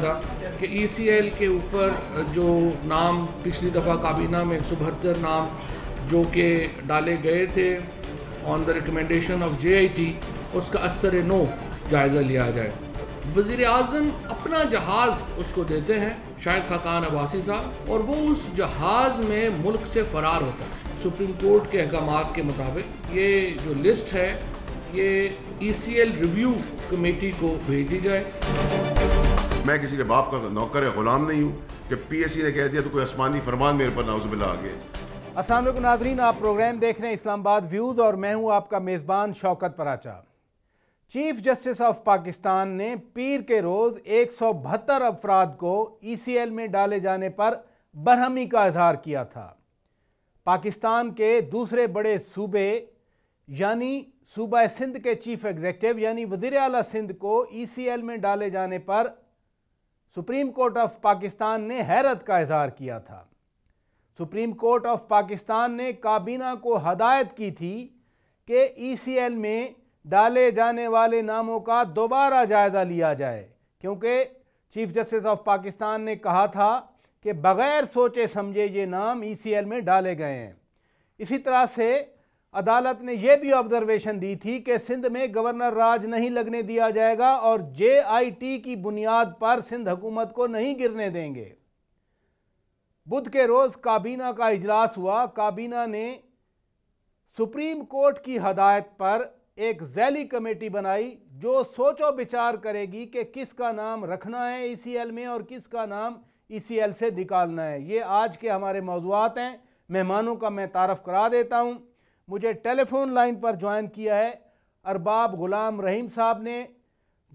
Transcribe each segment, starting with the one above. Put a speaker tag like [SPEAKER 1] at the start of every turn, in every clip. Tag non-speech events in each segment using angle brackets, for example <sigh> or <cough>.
[SPEAKER 1] تھا کہ ای C L کے اوپر جو نام پچھلی دفعہ کابینہ میں ایک سو بہتر نام جو کہ ڈالے گئے تھے on the recommendation of J I T اس کا اثر نو جائزہ لیا جائے وزیر اعظم اپنا جہاز اس کو دیتے ہیں شاہد خاقان عباسی صاحب اور وہ اس جہاز میں ملک سے فرار ہوتا ہے سپریم کورٹ کے احکامات کے مطابق یہ جو لسٹ ہے یہ E C
[SPEAKER 2] L review committee کو بھیج دی جائے میں کسی کے باپ کا نوکر ہے غلام نہیں ہوں کہ پی ایسی نے کہہ دیا تو کوئی آسمانی فرمان میرے پر نعوذ باللہ آگئے
[SPEAKER 3] اسلام علیکم ناظرین آپ پروگرام دیکھ رہے ہیں اسلام آباد ویوز اور میں ہوں آپ کا میزبان Shaukat Paracha chief justice of Pakistan نے پیر کے روز ایک سو بھتر افراد کو ای سی ایل میں ڈالے جانے پر برہمی کا اظہار کیا تھا پاکستان کے دوسرے بڑے صوبے یعنی صوبہ سندھ کے چیف ایگزیکٹیو یعنی وزیر اعلیٰ سندھ کو ای سی ایل میں ڈالے جانے پر سپریم کورٹ آف پاکستان نے حیرت کا اظہار کیا تھا سپریم کورٹ آف پاکستان نے کابینہ کو ہدایت کی تھی کہ ای سی ایل میں ڈالے جانے والے ناموں کا دوبارہ جائزہ لیا جائے کیونکہ چیف جسٹس آف پاکستان نے کہا تھا کہ بغیر سوچے سمجھے یہ نام ای سی ایل میں ڈالے گئے ہیں اسی طرح سے عدالت نے یہ بھی آبزرویشن دی تھی کہ سندھ میں گورنر راج نہیں لگنے دیا جائے گا اور جے آئی ٹی کی بنیاد پر سندھ حکومت کو نہیں گرنے دیں گے بدھ کے روز کابینہ کا اجلاس ہوا کابینہ نے سپریم کورٹ کی ہدایت پر ایک ذیلی کمیٹی بنائی جو سوچو بچار کرے گی کہ کس کا نام رکھنا ہے سی e ایل میں اور کس کا نام سی e ایل سے نکالنا ہے یہ آج کے ہمارے موضوعات ہیں مہمانوں کا میں تعارف کرا دیتا ہوں مجھے ٹیلی فون لائن پر جوائن کیا ہے ارباب غلام رحیم صاحب نے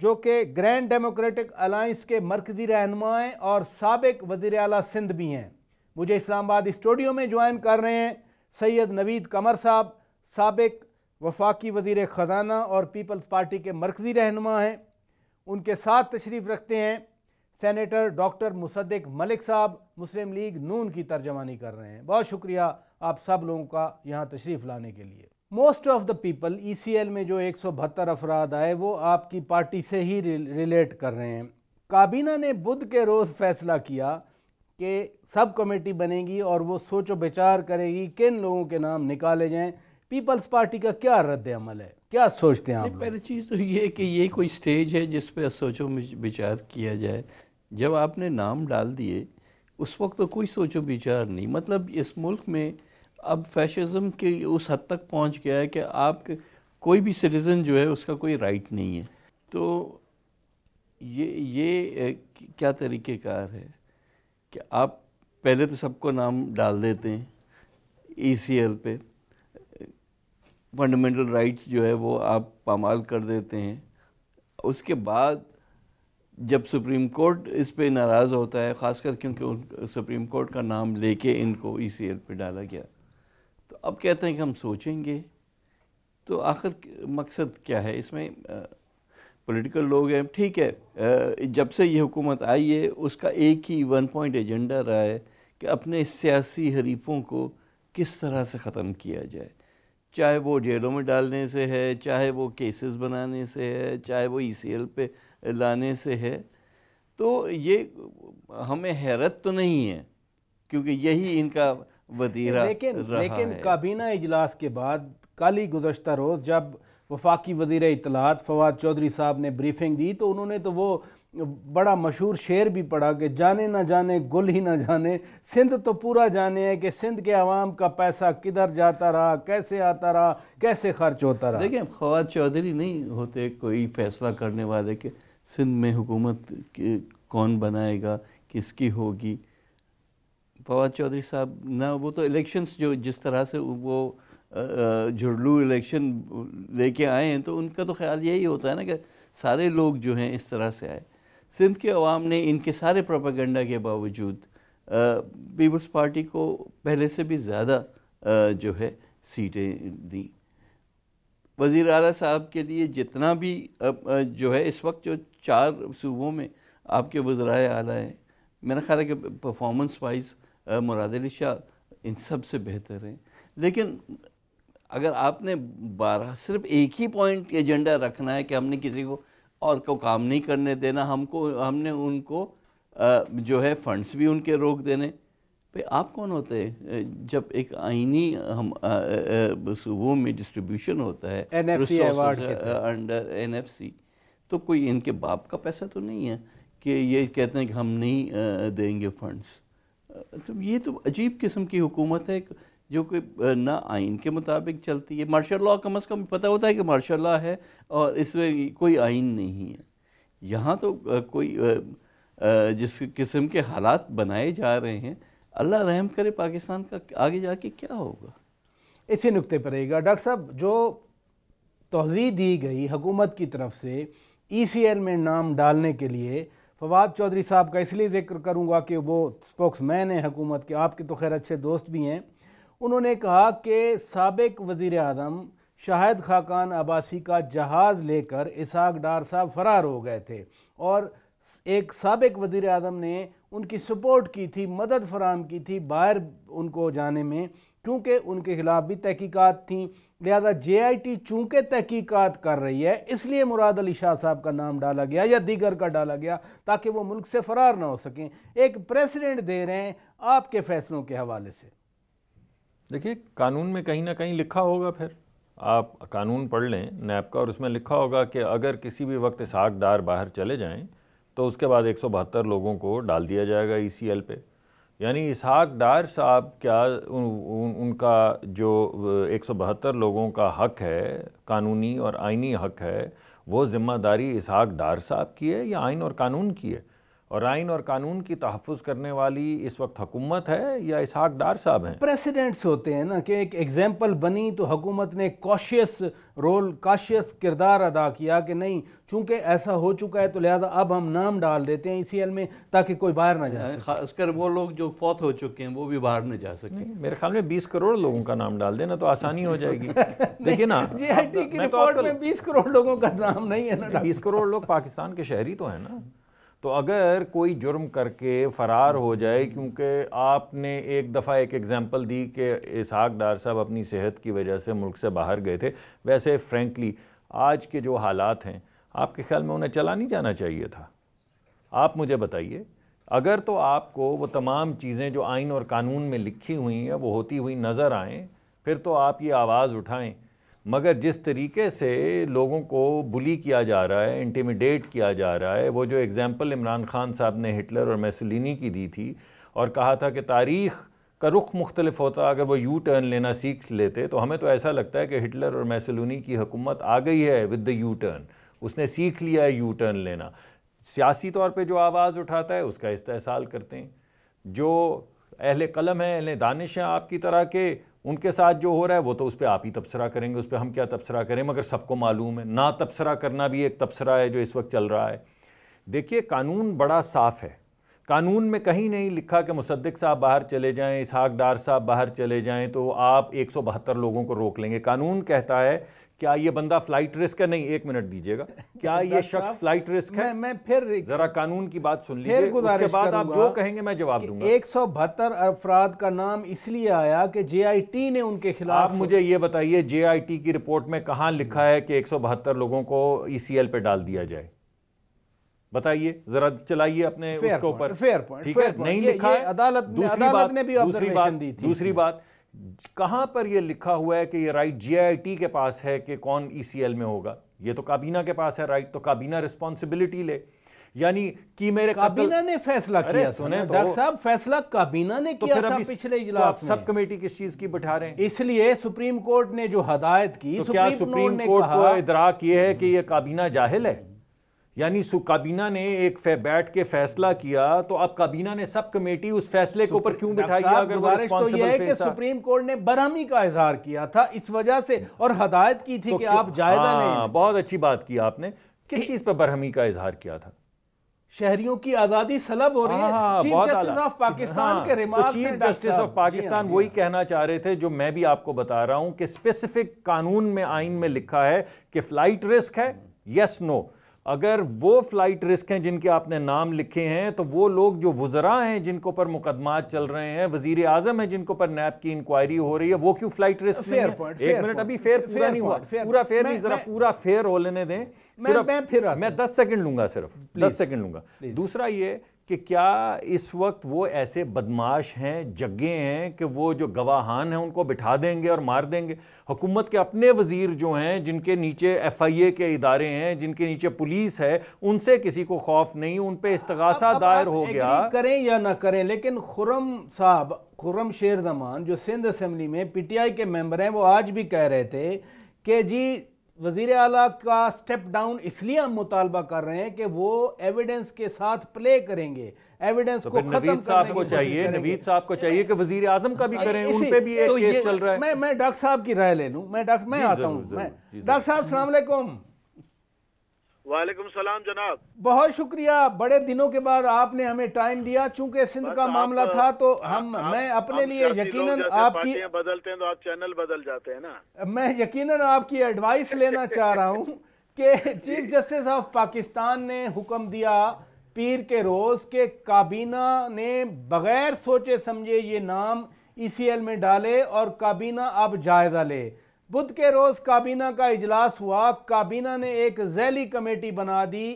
[SPEAKER 3] جو کہ گرینڈ ڈیموکریٹک الائنس کے مرکزی رہنما ہیں اور سابق وزیر اعلیٰ سندھ بھی ہیں مجھے اسلام آباد اسٹوڈیو میں جوائن کر رہے ہیں سید نوید قمر صاحب سابق وفاقی وزیر خزانہ اور پیپلز پارٹی کے مرکزی رہنما ہیں ان کے ساتھ تشریف رکھتے ہیں سینیٹر ڈاکٹر مصدق ملک صاحب مسلم لیگ نون کی ترجمانی کر رہے ہیں بہت شکریہ آپ سب لوگوں کا یہاں تشریف لانے کے لیے most of the people E C L میں جو ایک سو بہتر افراد آئے وہ آپ کی پارٹی سے ہی ریلیٹ کر رہے ہیں کابینہ نے بدھ کے روز فیصلہ کیا کہ سب کمیٹی بنے گی اور وہ سوچ و بچار کرے گی کن لوگوں کے نام نکالے جائیں پیپلز پارٹی کا کیا رد عمل ہے کیا سوچتے
[SPEAKER 1] ہیں آپ پہلی چیز تو یہ کہ یہ کوئی سٹیج ہے جس پہ سوچ و بیچار کیا جائے جب آپ نے نام ڈال دیے اس وقت تو کوئی سوچ و نہیں مطلب اس ملک میں اب فیشزم کے اس حد تک پہنچ گیا ہے کہ آپ کوئی بھی سٹیزن جو ہے اس کا کوئی رائٹ نہیں ہے تو یہ یہ کیا طریقہ کار ہے کہ آپ پہلے تو سب کو نام ڈال دیتے ہیں ای سی ایل پہ فنڈامنٹل رائٹس جو ہے وہ آپ پامال کر دیتے ہیں اس کے بعد جب سپریم کورٹ اس پہ ناراض ہوتا ہے خاص کر کیونکہ سپریم کورٹ کا نام لے کے ان کو ای سی ایل پہ ڈالا گیا تو اب کہتے ہیں کہ ہم سوچیں گے تو آخر مقصد کیا ہے اس میں پولیٹیکل لوگ ہیں ٹھیک ہے جب سے یہ حکومت آئی ہے اس کا ایک ہی ون پوائنٹ ایجنڈا رہا ہے کہ اپنے سیاسی حریفوں کو کس طرح سے ختم کیا جائے چاہے وہ جیلوں میں ڈالنے سے ہے چاہے وہ کیسز بنانے سے ہے چاہے وہ ای سی ایل پہ لانے سے ہے تو یہ ہمیں حیرت تو نہیں ہے کیونکہ یہی ان کا رہا لیکن لیکن
[SPEAKER 3] کابینہ اجلاس کے بعد کالی گزشتہ روز جب وفاقی وزیر اطلاعات فواد چودھری صاحب نے بریفنگ دی تو انہوں نے تو وہ بڑا مشہور شعر بھی پڑھا کہ جانے نہ جانے گل ہی نہ جانے سندھ تو پورا جانے ہے کہ سندھ کے عوام کا پیسہ کدھر جاتا رہا کیسے آتا رہا کیسے خرچ ہوتا رہا دیکھیں
[SPEAKER 1] فواد چودھری نہیں ہوتے کوئی فیصلہ کرنے والے کے سندھ میں حکومت کون بنائے گا کس کی ہوگی فواد چودھری صاحب نہ وہ تو الیکشنز جو جس طرح سے وہ جھڑلو الیکشن لے کے آئے ہیں تو ان کا تو خیال یہی ہوتا ہے نا کہ سارے لوگ جو ہیں اس طرح سے آئے سندھ کے عوام نے ان کے سارے پروپیگنڈا کے باوجود پیپلز پارٹی کو پہلے سے بھی زیادہ جو ہے سیٹیں دیں وزیر اعلیٰ صاحب کے لیے جتنا بھی جو ہے اس وقت جو چار صوبوں میں آپ کے وزرائے اعلیٰ ہیں میرا خیال ہے کہ پرفارمنس وائز مراد علی شاہ ان سب سے بہتر ہیں لیکن اگر آپ نے بارہ صرف ایک ہی پوائنٹ ایجنڈا رکھنا ہے کہ ہم نے کسی کو اور کو کام نہیں کرنے دینا ہم کو ہم نے ان کو جو ہے فنڈس بھی ان کے روک دینے پہ آپ کون ہوتے ہیں جب ایک آئینی وہ میں ڈسٹریبیوشن ہوتا ہے انڈر این ایف سی تو کوئی ان کے باپ کا پیسہ تو نہیں ہے کہ یہ کہتے ہیں کہ ہم نہیں دیں گے فنڈز یہ تو عجیب قسم کی حکومت ہے جو کہ نہ آئین کے مطابق چلتی ہے مارشل لاء کم از کم پتہ ہوتا ہے کہ مارشل لاء ہے اور اس میں کوئی آئین نہیں ہے یہاں تو کوئی جس قسم کے حالات بنائے جا رہے ہیں اللہ رحم کرے پاکستان کا آگے جا کے کیا ہوگا اسی نقطے پر رہے گا ڈاکٹر صاحب جو توضیع دی گئی حکومت کی
[SPEAKER 3] طرف سے ای سی ایل میں نام ڈالنے کے لیے فواد چودھری صاحب کا اس لیے ذکر کروں گا کہ وہ سپوکس مین ہیں حکومت کے آپ کے تو خیر اچھے دوست بھی ہیں انہوں نے کہا کہ سابق وزیر اعظم شاہد خاقان عباسی کا جہاز لے کر اسحاق ڈار صاحب فرار ہو گئے تھے اور ایک سابق وزیر اعظم نے ان کی سپورٹ کی تھی مدد فراہم کی تھی باہر ان کو جانے میں کیونکہ ان کے خلاف بھی تحقیقات تھیں لہذا جے آئی ٹی چونکہ تحقیقات کر رہی ہے اس لیے مراد علی شاہ صاحب کا نام ڈالا گیا یا دیگر کا ڈالا گیا تاکہ وہ ملک سے فرار نہ ہو سکیں ایک پریسیڈنٹ دے رہے ہیں آپ کے فیصلوں کے حوالے سے
[SPEAKER 4] دیکھیے قانون میں کہیں نہ کہیں لکھا ہوگا پھر آپ قانون پڑھ لیں نیپ کا اور اس میں لکھا ہوگا کہ اگر کسی بھی وقت ساگ دار باہر چلے جائیں تو اس کے بعد ایک سو بہتر لوگوں کو ڈال دیا جائے گا ای سی ایل پہ یعنی اسحاق ڈار صاحب کیا ان کا جو ایک سو بہتر لوگوں کا حق ہے قانونی اور آئینی حق ہے وہ ذمہ داری اسحاق ڈار صاحب کی ہے یا آئین اور قانون کی ہے اور اور آئین قانون کی تحفظ کرنے والی اس وقت حکومت ہے یا اسحاق ڈار صاحب ہیں
[SPEAKER 3] پریسیڈنٹس ہوتے ہیں نا کہ ایک ایگزامپل بنی تو حکومت نے رول کردار ادا کیا کہ نہیں چونکہ ایسا ہو چکا ہے تو لہذا اب ہم نام ڈال دیتے ہیں اسی حل میں تاکہ کوئی باہر نہ جا یعنی
[SPEAKER 1] سکے خاص کر وہ لوگ جو فوت ہو چکے ہیں وہ بھی باہر نہ جا سکیں میرے خیال میں بیس کروڑ لوگوں کا نام
[SPEAKER 4] ڈال دینا تو آسانی ہو جائے گی <laughs> نا جی ٹی کی میں بیس کروڑ لوگوں کا نام نہیں ہے بیس کروڑ لوگ پاکستان کے شہری تو ہیں نا تو اگر کوئی جرم کر کے فرار ہو جائے کیونکہ آپ نے ایک دفعہ ایک ایگزامپل دی کہ اسحاق ڈار صاحب اپنی صحت کی وجہ سے ملک سے باہر گئے تھے ویسے فرینکلی آج کے جو حالات ہیں آپ کے خیال میں انہیں چلا نہیں جانا چاہیے تھا آپ مجھے بتائیے اگر تو آپ کو وہ تمام چیزیں جو آئین اور قانون میں لکھی ہوئی ہیں وہ ہوتی ہوئی نظر آئیں پھر تو آپ یہ آواز اٹھائیں مگر جس طریقے سے لوگوں کو بلی کیا جا رہا ہے انٹیمیڈیٹ کیا جا رہا ہے وہ جو اگزیمپل عمران خان صاحب نے ہٹلر اور میسولینی کی دی تھی اور کہا تھا کہ تاریخ کا رخ مختلف ہوتا اگر وہ یو ٹرن لینا سیکھ لیتے تو ہمیں تو ایسا لگتا ہے کہ ہٹلر اور میسلونی کی حکومت آ گئی ہے ود دا یو ٹرن اس نے سیکھ لیا ہے یو ٹرن لینا سیاسی طور پہ جو آواز اٹھاتا ہے اس کا استحصال کرتے ہیں جو اہل قلم ہیں اہل دانش ہیں آپ کی طرح کے ان کے ساتھ جو ہو رہا ہے وہ تو اس پہ آپ ہی تبصرہ کریں گے اس پہ ہم کیا تبصرہ کریں مگر سب کو معلوم ہے نہ تبصرہ کرنا بھی ایک تبصرہ ہے جو اس وقت چل رہا ہے دیکھیے قانون بڑا صاف ہے قانون میں کہیں نہیں لکھا کہ مصدق صاحب باہر چلے جائیں اسحاق ڈار صاحب باہر چلے جائیں تو آپ ایک سو بہتر لوگوں کو روک لیں گے قانون کہتا ہے کیا یہ بندہ فلائٹ رسک ہے نہیں ایک منٹ دیجیے گا کیا <laughs> یہ شخص فلائٹ رسک ہے میں پھر ذرا قانون کی بات سن اس کے بعد آپ جو کہیں گے میں جواب دوں گا ایک
[SPEAKER 3] سو بہتر افراد کا نام اس لیے آیا کہ جے آئی ٹی نے ان کے
[SPEAKER 4] خلاف مجھے یہ بتائیے جے آئی ٹی کی رپورٹ میں کہاں لکھا ہے کہ ایک سو بہتر لوگوں کو ای سی ایل پہ ڈال دیا جائے بتائیے ذرا چلائیے اپنے اس نہیں لکھا بھی دوسری بات کہاں پر یہ لکھا ہوا ہے کہ یہ رائٹ جی آئی ٹی کے پاس ہے کہ کون ای سی ایل میں ہوگا یہ تو کابینہ کے پاس ہے رائٹ تو کابینہ رسپانسبلٹی لے یعنی میرے کابینہ نے فیصلہ کیا صاحب فیصلہ کابینہ نے کیا تھا پچھلے اجلاس میں سب کمیٹی کس چیز کی بٹھا رہے ہیں اس لیے سپریم کورٹ نے جو ہدایت کی سپریم کورٹ ادراک یہ ہے کہ یہ کابینہ جاہل ہے یعنی سو کابینہ نے ایک فی بیٹھ کے فیصلہ کیا تو اب کابینہ نے سب کمیٹی اس فیصلے کے اوپر کیوں بٹھائی سپریم
[SPEAKER 3] کورٹ نے برہمی کا
[SPEAKER 4] اظہار کیا
[SPEAKER 3] تھا اس وجہ سے اور ہدایت کی تھی کہ آپ جائزہ ہاں،
[SPEAKER 4] بہت اچھی بات کی آپ نے کس چیز پہ برہمی کا اظہار کیا تھا شہریوں کی آزادی سلب ہو رہی ہے ہاں، ہاں، چیف جسٹس آف جی پاکستان کے ریمارک چیف جسٹس جی آف پاکستان وہی کہنا چاہ رہے تھے جو میں بھی آپ کو بتا رہا ہوں کہ اسپیسیفک قانون میں آئین میں لکھا ہے کہ فلائٹ رسک ہے یس نو اگر وہ فلائٹ رسک ہیں جن کے آپ نے نام لکھے ہیں تو وہ لوگ جو وزراء ہیں جن کو پر مقدمات چل رہے ہیں وزیر اعظم ہیں جن کو پر نیب کی انکوائری ہو رہی ہے وہ کیوں فلائٹ رسک نہیں ہے ایک منٹ ابھی فیر پورا نہیں ہوا پورا فیر نہیں ذرا پورا فیر ہو لینے دیں صرف میں دس سیکنڈ لوں گا صرف دس سیکنڈ لوں گا دوسرا یہ کہ کیا اس وقت وہ ایسے بدماش ہیں جگہ ہیں کہ وہ جو گواہان ہیں ان کو بٹھا دیں گے اور مار دیں گے حکومت کے اپنے وزیر جو ہیں جن کے نیچے ایف آئی اے کے ادارے ہیں جن کے نیچے پولیس ہے ان سے کسی کو خوف نہیں ان پہ استغاثہ دائر ہو گیا کریں یا
[SPEAKER 3] نہ کریں لیکن خرم صاحب خرم شیر زمان جو سندھ اسمبلی میں پی ٹی آئی کے ممبر ہیں وہ آج بھی کہہ رہے تھے کہ جی وزیر اعلیٰ کا سٹیپ ڈاؤن اس لیے ہم مطالبہ کر رہے ہیں کہ وہ ایویڈنس کے ساتھ پلے کریں گے ایویڈنس کو ختم صاحب
[SPEAKER 4] کو چاہیے کہ وزیر اعظم کا بھی اچھا، کریں ان پہ بھی ایک کیس چل رہا ہے
[SPEAKER 3] میں ڈاکٹر صاحب کی رائے لے لوں میں جی، آتا ہوں ڈاکٹر صاحب السلام علیکم
[SPEAKER 2] وآلیکم سلام جناب
[SPEAKER 3] بہت شکریہ بڑے دنوں کے بعد آپ نے ہمیں ٹائم دیا چونکہ سندھ کا معاملہ تھا تو ہم میں اپنے لیے یقیناً آپ کی
[SPEAKER 2] بدلتے ہیں تو آپ چینل بدل جاتے ہیں نا
[SPEAKER 3] میں یقیناً آپ کی ایڈوائس لینا چاہ رہا ہوں کہ چیف جسٹس آف پاکستان نے حکم دیا پیر کے روز کے کابینہ نے بغیر سوچے سمجھے یہ نام ای سی ایل میں ڈالے اور کابینہ اب جائزہ لے بدھ کے روز کابینہ کا اجلاس ہوا کابینہ نے ایک ذیلی کمیٹی بنا دی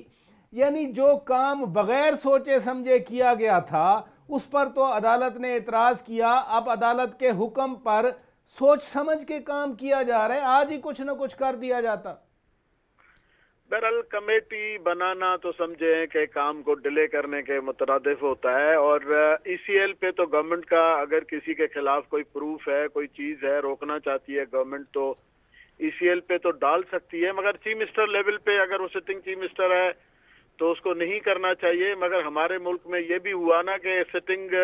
[SPEAKER 3] یعنی جو کام بغیر سوچے سمجھے کیا گیا تھا اس پر تو عدالت نے اعتراض کیا اب عدالت کے حکم پر سوچ سمجھ کے کام کیا جا رہا ہے آج ہی کچھ نہ کچھ کر دیا جاتا
[SPEAKER 2] بہرحال کمیٹی بنانا تو سمجھے کہ کام کو ڈیلے کرنے کے مترادف ہوتا ہے اور ای سی ایل پہ تو گورنمنٹ کا اگر کسی کے خلاف کوئی پروف ہے کوئی چیز ہے روکنا چاہتی ہے گورنمنٹ تو ای سی ایل پہ تو ڈال سکتی ہے مگر چیف منسٹر لیول پہ اگر وہ سٹنگ چیف منسٹر ہے تو اس کو نہیں کرنا چاہیے مگر ہمارے ملک میں یہ بھی ہوا نا کہ سٹنگ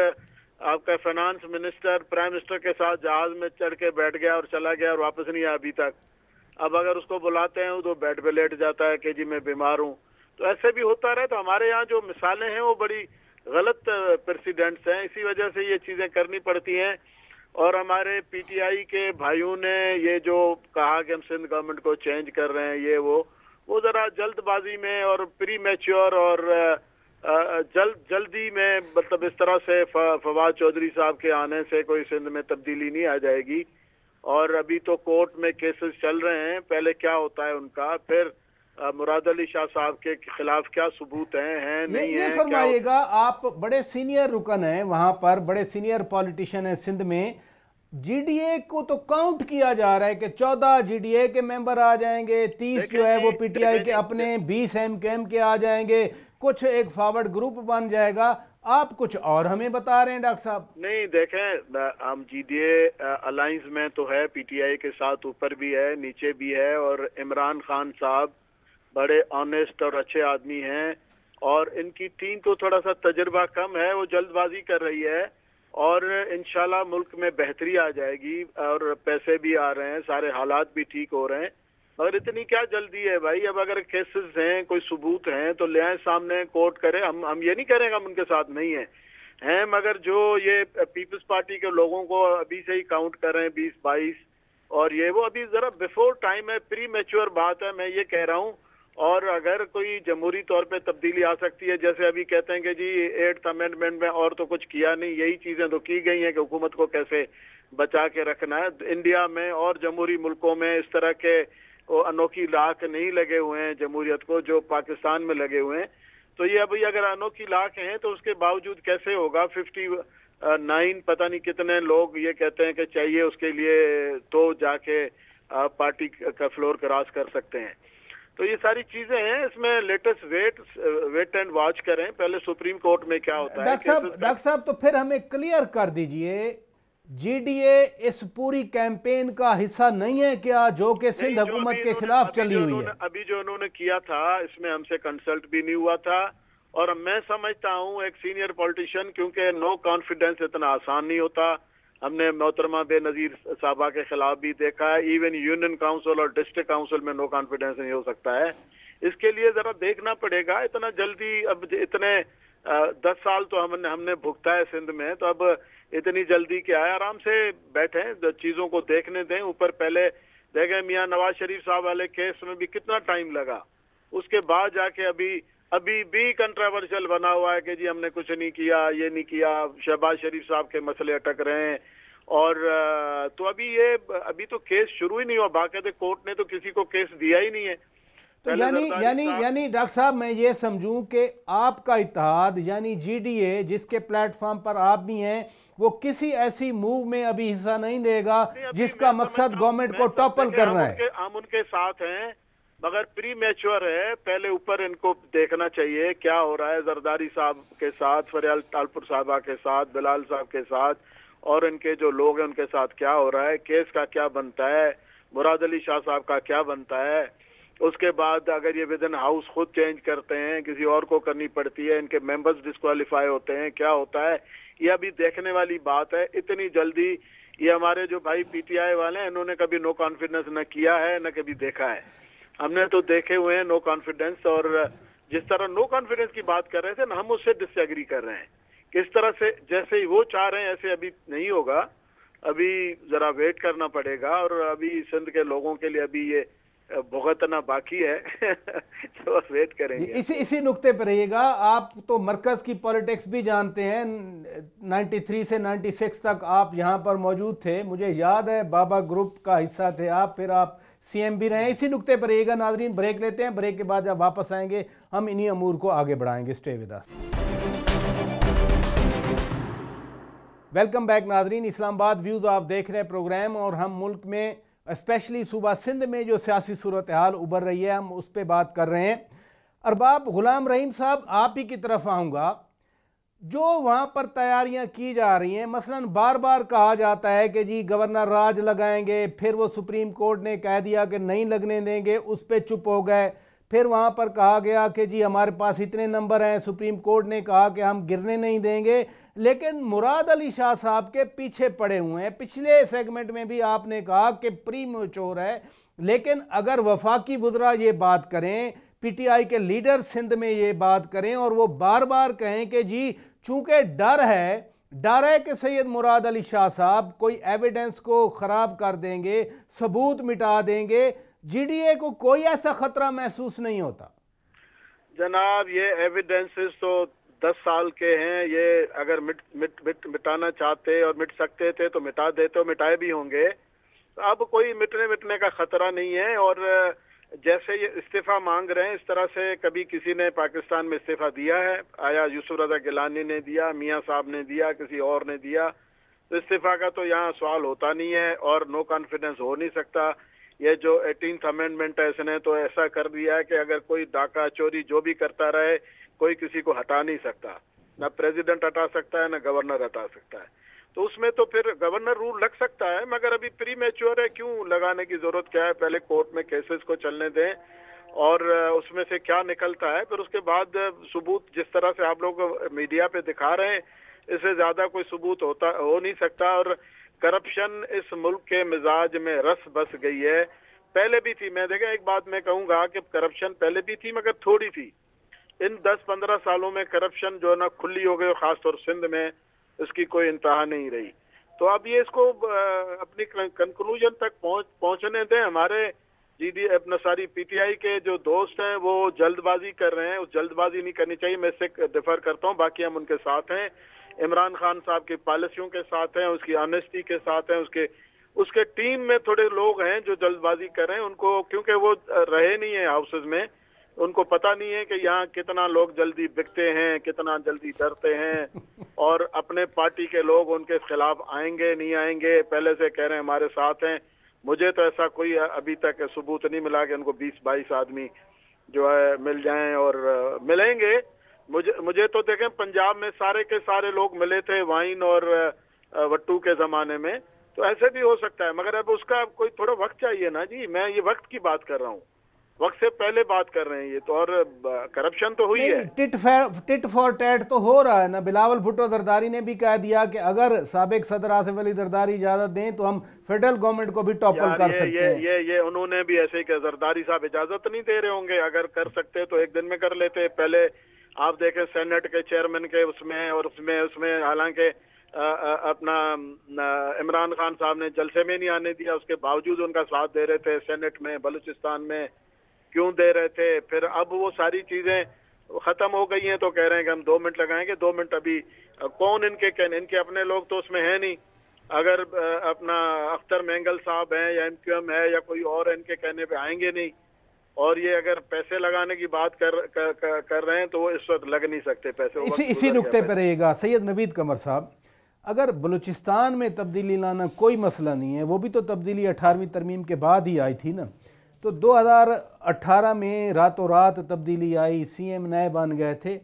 [SPEAKER 2] آپ کا فنانس منسٹر پرائم منسٹر کے ساتھ جہاز میں چڑھ کے بیٹھ گیا اور چلا گیا اور واپس نہیں آیا ابھی تک اب اگر اس کو بلاتے ہیں تو بیڈ پہ لیٹ جاتا ہے کہ جی میں بیمار ہوں تو ایسے بھی ہوتا رہے تو ہمارے یہاں جو مثالیں ہیں وہ بڑی غلط پرسیڈنٹس ہیں اسی وجہ سے یہ چیزیں کرنی پڑتی ہیں اور ہمارے پی ٹی آئی کے بھائیوں نے یہ جو کہا کہ ہم سندھ گورنمنٹ کو چینج کر رہے ہیں یہ وہ ذرا جلد بازی میں اور پری میچور اور جلد جلدی میں مطلب اس طرح سے فواد چودھری صاحب کے آنے سے کوئی سندھ میں تبدیلی نہیں آ جائے گی اور ابھی تو کورٹ میں کیسز چل رہے ہیں پہلے کیا ہوتا ہے ان کا پھر مراد علی شاہ صاحب کے خلاف کیا ثبوت ہیں ہیں نہیں یہ فرمائیے
[SPEAKER 3] گا آپ بڑے سینئر رکن ہیں وہاں پر بڑے سینئر پولیٹیشن ہیں سندھ میں جی ڈی اے کو تو کاؤنٹ کیا جا رہا ہے کہ چودہ جی ڈی اے کے ممبر آ جائیں گے تیس جو ہے وہ پی ٹی آئی کے اپنے بیس ایم کے ایم کے آ جائیں گے کچھ ایک فارورڈ گروپ بن جائے گا آپ کچھ اور ہمیں بتا رہے ہیں ڈاکٹر صاحب
[SPEAKER 2] نہیں دیکھیں ہم جی ڈی اے الائنس میں تو ہے پی ٹی آئی کے ساتھ اوپر بھی ہے نیچے بھی ہے اور عمران خان صاحب بڑے آنےسٹ اور اچھے آدمی ہیں اور ان کی ٹیم کو تھوڑا سا تجربہ کم ہے وہ جلد بازی کر رہی ہے اور انشاءاللہ ملک میں بہتری آ جائے گی اور پیسے بھی آ رہے ہیں سارے حالات بھی ٹھیک ہو رہے ہیں مگر اتنی کیا جلدی ہے بھائی اب اگر کیسز ہیں کوئی ثبوت ہیں تو لے آئیں سامنے کوٹ کرے ہم ہم یہ نہیں کریں گے ہم ان کے ساتھ نہیں ہیں ہیں مگر جو یہ پیپلز پارٹی کے لوگوں کو ابھی سے ہی کاؤنٹ کر رہے ہیں بیس بائیس اور یہ وہ ابھی ذرا بیفور ٹائم ہے پری میچور بات ہے میں یہ کہہ رہا ہوں اور اگر کوئی جمہوری طور پہ تبدیلی آ سکتی ہے جیسے ابھی کہتے ہیں کہ جی ایٹ امینڈمنٹ میں اور تو کچھ کیا نہیں یہی چیزیں تو کی گئی ہیں کہ حکومت کو کیسے بچا کے رکھنا ہے انڈیا میں اور جمہوری ملکوں میں اس طرح کے انوکھی لاکھ نہیں لگے ہوئے ہیں جمہوریت کو جو پاکستان میں لگے ہوئے ہیں تو یہ ابھی اگر انوکھی لاکھ ہیں تو اس کے باوجود کیسے ہوگا ففٹی نائن پتہ نہیں کتنے لوگ یہ کہتے ہیں کہ چاہیے اس کے لیے تو جا کے پارٹی کا فلور کراس کر سکتے ہیں تو یہ ساری چیزیں ہیں اس میں latest wait wait and watch کریں پہلے سپریم کورٹ میں کیا ہوتا ہے ڈاکٹر
[SPEAKER 3] صاحب تو پھر ہمیں کلیئر کر دیجئے جی ڈی اے اس پوری کیمپین کا حصہ نہیں ہے کیا جو کہ سندھ حکومت کے خلاف چلی ہوئی ہے
[SPEAKER 2] ابھی جو انہوں نے کیا تھا اس میں ہم سے کنسلٹ بھی نہیں ہوا تھا اور میں سمجھتا ہوں ایک سینئر پولٹیشن کیونکہ نو کانفیڈنس اتنا آسان نہیں ہوتا ہم نے محترمہ بے نظیر صاحبہ کے خلاف بھی دیکھا ہے ایون یونین کاؤنسل اور ڈسٹرک کاؤنسل میں نو کانفیڈنس نہیں ہو سکتا ہے اس کے لیے ذرا دیکھنا پڑے گا اتنا جلدی اب اتنے دس سال تو ہم نے ہم نے بھگتا ہے سندھ میں تو اب اتنی جلدی کے آئے آرام سے بیٹھیں چیزوں کو دیکھنے دیں اوپر پہلے دیکھیں میاں نواز شریف صاحب والے کیس میں بھی کتنا ٹائم لگا اس کے بعد جا کے ابھی ابھی بھی کنٹراورشل بنا ہوا ہے کہ جی ہم نے کچھ نہیں کیا یہ نہیں کیا شہباز شریف صاحب کے مسئلے اٹک رہے ہیں اور تو ابھی یہ ابھی تو کیس شروع ہی نہیں ہوا باقی کورٹ نے تو کسی کو کیس دیا ہی نہیں ہے یعنی یعنی،, یعنی
[SPEAKER 3] ڈاکٹر صاحب میں یہ سمجھوں کہ آپ کا اتحاد یعنی جی ڈی اے جس کے پلیٹ فارم پر آپ بھی ہیں وہ کسی ایسی موو میں ابھی حصہ نہیں لے گا جس کا مقصد گورنمنٹ کو ٹاپل ہے
[SPEAKER 2] ہم ان کے ساتھ ہیں مگر پری میچور ہے پہلے اوپر ان کو دیکھنا چاہیے کیا ہو رہا ہے زرداری صاحب صاحب کے کے کے ساتھ ساتھ ساتھ فریال تالپور صاحبہ بلال اور ان کے جو لوگ ہیں ان کے ساتھ کیا ہو رہا ہے کیس کا کیا بنتا ہے مراد علی شاہ صاحب کا کیا بنتا ہے اس کے بعد اگر یہ ہاؤس خود چینج کرتے ہیں کسی اور کو کرنی پڑتی ہے ان کے میمبرز ڈسکوالیفائی ہوتے ہیں کیا ہوتا ہے یہ ابھی دیکھنے والی بات ہے اتنی جلدی یہ ہمارے جو بھائی پی ٹی آئی والے ہیں انہوں نے کبھی نو کانفیڈنس نہ کیا ہے نہ کبھی دیکھا ہے ہم نے تو دیکھے ہوئے ہیں نو کانفیڈنس اور جس طرح نو کانفیڈنس کی بات کر رہے تھے ہم اس سے ڈس ایگری کر رہے ہیں کس طرح سے جیسے ہی وہ چاہ رہے ہیں ایسے ابھی نہیں ہوگا ابھی ذرا ویٹ کرنا پڑے گا اور ابھی سندھ کے لوگوں کے لیے ابھی یہ بھگتنا باقی ہے تو ویٹ کریں گے اسی
[SPEAKER 3] نقطے پہ رہیے گا آپ تو مرکز کی پالیٹکس بھی جانتے ہیں نائنٹی تھری سے نائنٹی سکس تک آپ یہاں پر موجود تھے مجھے یاد ہے بابا گروپ کا حصہ تھے آپ پھر آپ سی ایم بھی رہے ہیں اسی نقطے پر رہیے گا ناظرین بریک لیتے ہیں بریک کے بعد جب واپس آئیں گے ہم انہی امور کو آگے بڑھائیں گے اسٹے ودا ویلکم بیک ناظرین اسلام آباد ویوز آپ دیکھ رہے ہیں پروگرام اور ہم ملک میں اسپیشلی صوبہ سندھ میں جو سیاسی صورتحال ابھر رہی ہے ہم اس پہ بات کر رہے ہیں ارباب غلام رحیم صاحب آپ ہی کی طرف آؤں گا جو وہاں پر تیاریاں کی جا رہی ہیں مثلا بار بار کہا جاتا ہے کہ جی گورنر راج لگائیں گے پھر وہ سپریم کورٹ نے کہہ دیا کہ نہیں لگنے دیں گے اس پہ چپ ہو گئے پھر وہاں پر کہا گیا کہ جی ہمارے پاس اتنے نمبر ہیں سپریم کورٹ نے کہا کہ ہم گرنے نہیں دیں گے لیکن مراد علی شاہ صاحب کے پیچھے پڑے ہوئے ہیں پچھلے سیگمنٹ میں بھی آپ نے کہا کہ پری مچور ہے لیکن اگر وفاقی وزراء یہ بات کریں پی ٹی آئی کے لیڈر سندھ میں یہ بات کریں اور وہ بار بار کہیں کہ جی چونکہ ڈر ہے ڈر ہے کہ سید مراد علی شاہ صاحب کوئی ایویڈنس کو خراب کر دیں گے ثبوت مٹا دیں گے جی ڈی اے کو کوئی ایسا خطرہ محسوس نہیں ہوتا
[SPEAKER 2] جناب یہ ایویڈنسز تو دس سال کے ہیں یہ اگر مٹ مٹ مٹ مٹانا چاہتے اور مٹ سکتے تھے تو مٹا دیتے اور مٹائے بھی ہوں گے اب کوئی مٹنے مٹنے کا خطرہ نہیں ہے اور جیسے یہ استعفیٰ مانگ رہے ہیں اس طرح سے کبھی کسی نے پاکستان میں استعفیٰ دیا ہے آیا یوسف رضا گیلانی نے دیا میاں صاحب نے دیا کسی اور نے دیا تو کا تو یہاں سوال ہوتا نہیں ہے اور نو کانفیڈنس ہو نہیں سکتا یہ جو ایٹینتھ امینڈمنٹ ہے اس نے تو ایسا کر دیا ہے کہ اگر کوئی ڈاکہ چوری جو بھی کرتا رہے کوئی کسی کو ہٹا نہیں سکتا نہ پریزیڈنٹ ہٹا سکتا ہے نہ گورنر ہٹا سکتا ہے تو اس میں تو پھر گورنر رول لگ سکتا ہے مگر ابھی پری میچور ہے کیوں لگانے کی ضرورت کیا ہے پہلے کورٹ میں کیسز کو چلنے دیں اور اس میں سے کیا نکلتا ہے پھر اس کے بعد ثبوت جس طرح سے آپ لوگ میڈیا پہ دکھا رہے ہیں اس سے زیادہ کوئی ثبوت ہوتا ہو نہیں سکتا اور کرپشن اس ملک کے مزاج میں رس بس گئی ہے پہلے بھی تھی میں دیکھا ایک بات میں کہوں گا کہ کرپشن پہلے بھی تھی مگر تھوڑی تھی ان دس پندرہ سالوں میں کرپشن جو ہے نا کھلی ہو گئی خاص طور سندھ میں اس کی کوئی انتہا نہیں رہی تو اب یہ اس کو اپنی کنکلوژن تک پہنچ پہنچنے دیں ہمارے جی ڈی ساری پی ٹی آئی کے جو دوست ہیں وہ جلد بازی کر رہے ہیں اس جلد بازی نہیں کرنی چاہیے میں اس سے ڈفر کرتا ہوں باقی ہم ان کے ساتھ ہیں عمران خان صاحب کی پالیسیوں کے ساتھ ہیں اس کی آنےسٹی کے ساتھ ہیں اس کے اس کے ٹیم میں تھوڑے لوگ ہیں جو جلد بازی کر رہے ہیں ان کو کیونکہ وہ رہے نہیں ہیں ہاؤسز میں ان کو پتا نہیں ہے کہ یہاں کتنا لوگ جلدی بکتے ہیں کتنا جلدی ڈرتے ہیں <laughs> اور اپنے پارٹی کے لوگ ان کے خلاف آئیں گے نہیں آئیں گے پہلے سے کہہ رہے ہیں ہمارے ساتھ ہیں مجھے تو ایسا کوئی ابھی تک ثبوت نہیں ملا کہ ان کو بیس بائیس آدمی جو ہے مل جائیں اور ملیں گے مجھے تو دیکھیں پنجاب میں سارے کے سارے لوگ ملے تھے وائن اور وٹو کے زمانے میں تو ایسے بھی ہو سکتا ہے مگر اب اس کا کوئی تھوڑا وقت چاہیے نا جی میں یہ وقت کی بات کر رہا ہوں وقت سے پہلے بات کر رہے ہیں یہ تو اور کرپشن تو ہوئی ہے
[SPEAKER 3] ٹٹ فور ٹیٹ تو ہو رہا ہے نا بلاول بھٹو زرداری نے بھی کہہ دیا کہ اگر سابق صدر آصف علی زرداری اجازت دیں تو ہم فیڈرل گورنمنٹ کو بھی ٹاپل کر سکتے ہیں
[SPEAKER 2] یہ یہ انہوں نے بھی ایسے ہی کہ زرداری صاحب اجازت نہیں دے رہے ہوں گے اگر کر سکتے تو ایک دن میں کر لیتے پہلے آپ دیکھیں سینٹ کے چیئرمن کے اس میں اور اس میں اس میں حالانکہ اپنا عمران خان صاحب نے جلسے میں نہیں آنے دیا اس کے باوجود ان کا ساتھ دے رہے تھے سینٹ میں بلوچستان میں کیوں دے رہے تھے پھر اب وہ ساری چیزیں ختم ہو گئی ہیں تو کہہ رہے ہیں کہ ہم دو منٹ لگائیں گے دو منٹ ابھی کون ان کے ان کے اپنے لوگ تو اس میں ہیں نہیں اگر اپنا اختر مینگل صاحب ہیں یا ایم کیو ایم ہے یا کوئی اور ان کے کہنے پہ آئیں گے نہیں اور یہ اگر پیسے لگانے کی بات کر رہے ہیں تو وہ اس وقت لگ نہیں سکتے پیسے اسی نقطے پہ
[SPEAKER 3] رہے گا سید نوید کمر صاحب اگر بلوچستان میں تبدیلی لانا کوئی مسئلہ نہیں ہے وہ بھی تو تبدیلی اٹھارویں ترمیم کے بعد ہی آئی تھی نا تو دو ہزار اٹھارہ میں رات و رات تبدیلی آئی سی ایم نئے بن گئے تھے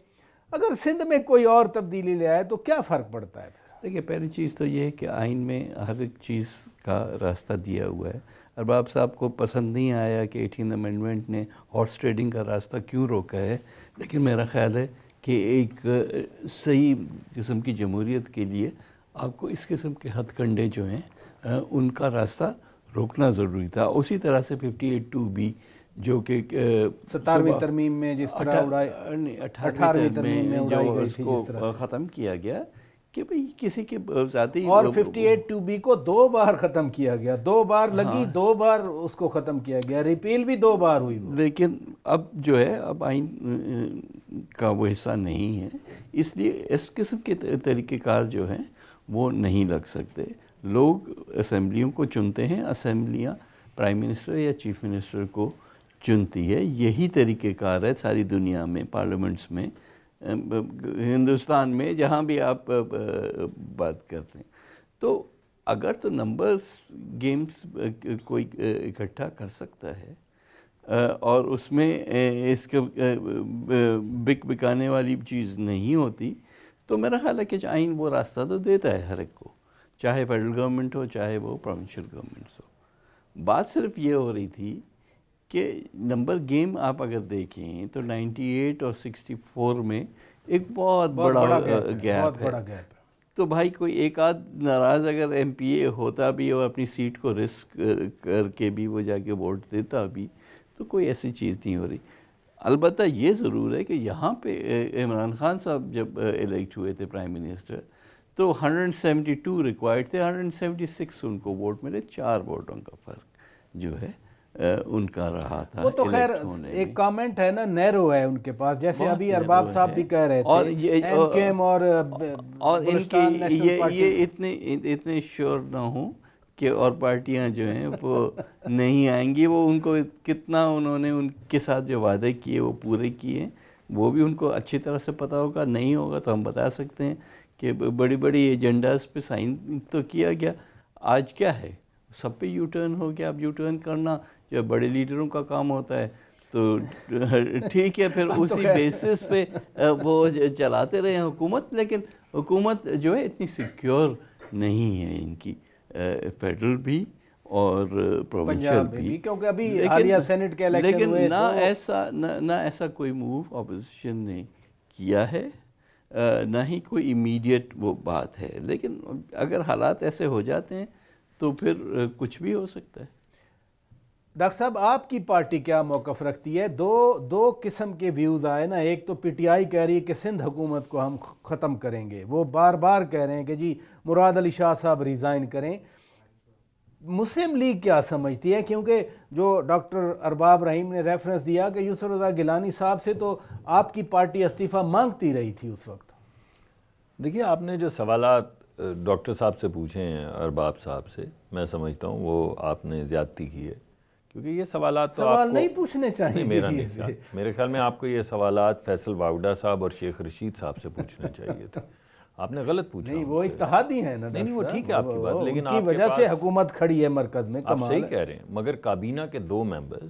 [SPEAKER 3] اگر سندھ میں کوئی اور تبدیلی لے آئے تو کیا فرق پڑتا ہے
[SPEAKER 1] دیکھیے پہلی چیز تو یہ ہے کہ آئین میں ہر ایک چیز کا راستہ دیا ہوا ہے ارباب صاحب کو پسند نہیں آیا کہ ایٹین امنڈمنٹ نے ہارس ٹریڈنگ کا راستہ کیوں روکا ہے لیکن میرا خیال ہے کہ ایک صحیح قسم کی جمہوریت کے لیے آپ کو اس قسم کے ہتھ کنڈے جو ہیں ان کا راستہ روکنا ضروری تھا اسی طرح سے ففٹی ایٹ ٹو بی جو کہ ستارویں
[SPEAKER 3] ترمیم میں جس طرح ترمیم میں
[SPEAKER 1] ختم کیا گیا
[SPEAKER 3] کہ بھئی کسی کے ذاتی اور ففٹی ایٹ ٹو بی کو دو بار ختم کیا گیا دو بار لگی ہاں۔ دو بار اس کو ختم کیا گیا ریپیل بھی دو بار ہوئی
[SPEAKER 1] لیکن اب جو ہے اب آئین کا وہ حصہ نہیں ہے اس لیے اس قسم کے طریقہ کار جو ہیں وہ نہیں لگ سکتے لوگ اسمبلیوں کو چنتے ہیں اسمبلیاں پرائم منسٹر یا چیف منسٹر کو چنتی ہے یہی طریقہ کار ہے ساری دنیا میں پارلیمنٹس میں ہندوستان میں جہاں بھی آپ بات کرتے ہیں تو اگر تو نمبرز گیمز کوئی اکٹھا کر سکتا ہے اور اس میں اس کے بک بکانے والی چیز نہیں ہوتی تو میرا خیال ہے کہ آئین وہ راستہ تو دیتا ہے ہر ایک کو چاہے فیڈرل گورنمنٹ ہو چاہے وہ پروونشل گورنمنٹس ہو بات صرف یہ ہو رہی تھی کہ نمبر گیم آپ اگر دیکھیں تو نائنٹی ایٹ اور سکسٹی فور میں ایک بہت بڑا گیپ ہے تو بھائی کوئی ایک آدھ ناراض اگر ایم پی اے ہوتا بھی اور اپنی سیٹ کو رسک کر کے بھی وہ جا کے ووٹ دیتا بھی تو کوئی ایسی چیز نہیں ہو رہی البتہ یہ ضرور ہے کہ یہاں پہ عمران خان صاحب جب الیکٹ ہوئے تھے پرائم منسٹر تو 172 سیونٹی ٹو ریکوائرڈ تھے 176 سکس ان کو ووٹ ملے چار ووٹوں کا فرق جو ہے ان کا رہا تھا وہ تو خیر
[SPEAKER 3] ایک کامنٹ ہے نا نیرو ہے ان کے پاس جیسے ابھی ارباب صاحب بھی کہہ رہے تھے اور یہ
[SPEAKER 1] اتنے اتنے شور نہ ہوں کہ اور پارٹیاں جو ہیں وہ نہیں آئیں گی وہ ان کو کتنا انہوں نے ان کے ساتھ جو وعدے کیے وہ پورے کیے وہ بھی ان کو اچھی طرح سے پتہ ہوگا نہیں ہوگا تو ہم بتا سکتے ہیں کہ بڑی بڑی ایجنڈاز پہ سائن تو کیا گیا آج کیا ہے سب پہ یو ٹرن ہو گیا اب یو ٹرن کرنا جو بڑے لیڈروں کا کام ہوتا ہے تو <laughs> ٹھیک ہے پھر <laughs> اسی بیسس پہ وہ چلاتے رہے ہیں حکومت لیکن حکومت جو ہے اتنی سیکیور نہیں ہے ان کی فیڈرل بھی اور پروونشل بھی کیونکہ ابھی سینٹ لیکن نہ ایسا لیکن نہ ایسا کوئی موو اپوزیشن نے کیا ہے نہ ہی کوئی امیڈیٹ وہ بات ہے لیکن اگر حالات ایسے ہو جاتے ہیں تو پھر کچھ بھی ہو سکتا ہے
[SPEAKER 3] ڈاکٹر صاحب آپ کی پارٹی کیا موقف رکھتی ہے دو دو قسم کے ویوز آئے نا ایک تو پی ٹی آئی کہہ رہی ہے کہ سندھ حکومت کو ہم ختم کریں گے وہ بار بار کہہ رہے ہیں کہ جی مراد علی شاہ صاحب ریزائن کریں مسلم لیگ کیا سمجھتی ہے کیونکہ جو ڈاکٹر ارباب رحیم نے ریفرنس دیا کہ یوسف رضا گیلانی صاحب سے تو آپ کی پارٹی استعفیٰ مانگتی رہی تھی اس وقت
[SPEAKER 4] دیکھیے آپ نے جو سوالات ڈاکٹر صاحب سے پوچھے ہیں ارباب صاحب سے میں سمجھتا ہوں وہ آپ نے زیادتی کی ہے کیونکہ یہ سوالات سوال نہیں
[SPEAKER 3] پوچھنے چاہیے جی، جی، جی۔
[SPEAKER 4] میرے خیال میں آپ کو یہ سوالات فیصل واؤڈا صاحب اور شیخ رشید صاحب سے پوچھنا چاہیے تھے آپ نے غلط پوچھا نہیں وہ
[SPEAKER 3] اتحادی ہیں نا نہیں وہ ٹھیک ہے آپ کی بات لیکن کی وجہ سے حکومت کھڑی ہے مرکز میں آپ صحیح کہہ
[SPEAKER 4] رہے ہیں مگر کابینہ کے دو ممبرز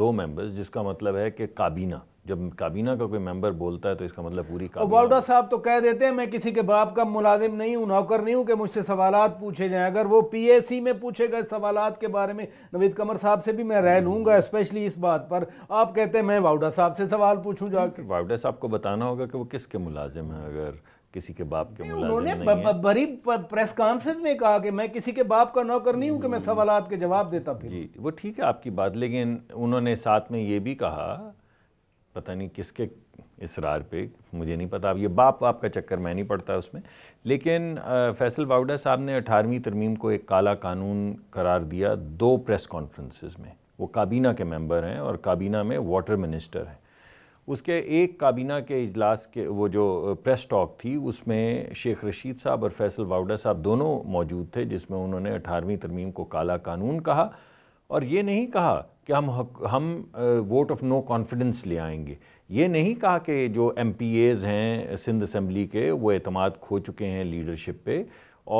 [SPEAKER 4] دو ممبرز جس کا مطلب ہے کہ کابینہ جب کابینہ کا کوئی ممبر بولتا ہے تو اس کا مطلب پوری کابینہ واؤڈا
[SPEAKER 3] صاحب تو کہہ دیتے ہیں میں کسی کے باپ کا ملازم نہیں ہوں نوکر نہیں ہوں کہ مجھ سے سوالات پوچھے جائیں اگر وہ پی اے سی میں پوچھے گا سوالات کے بارے میں نوید کمر صاحب سے بھی میں رہ لوں گا اسپیشلی اس بات پر آپ کہتے ہیں میں واؤڈا صاحب سے سوال
[SPEAKER 4] پوچھوں جا کے واؤڈا صاحب کو بتانا ہوگا کہ وہ کس کے ملازم ہیں اگر کسی کے باپ کے انہوں نے
[SPEAKER 3] بری پریس کانفرنس میں کہا کہ میں کسی کے باپ کا نوکر نہیں ہوں کہ میں جی۔ سوالات کے جواب دیتا
[SPEAKER 4] پھر جی وہ ٹھیک ہے آپ کی بات لیکن انہوں نے ساتھ میں یہ بھی کہا پتہ نہیں کس کے اصرار پہ مجھے نہیں پتا اب یہ باپ واپ کا چکر میں نہیں پڑتا اس میں لیکن فیصل باوڈا صاحب نے اٹھارہویں ترمیم کو ایک کالا قانون قرار دیا دو پریس کانفرنسز میں وہ کابینہ کے ممبر ہیں اور کابینہ میں واٹر منسٹر ہیں اس کے ایک کابینہ کے اجلاس کے وہ جو پریس ٹاک تھی اس میں شیخ رشید صاحب اور فیصل واؤڈا صاحب دونوں موجود تھے جس میں انہوں نے اٹھارہویں ترمیم کو کالا قانون کہا اور یہ نہیں کہا کہ ہم ہم ووٹ آف نو کانفیڈنس لے آئیں گے یہ نہیں کہا کہ جو ایم پی ایز ہیں سندھ اسمبلی کے وہ اعتماد کھو چکے ہیں لیڈرشپ پہ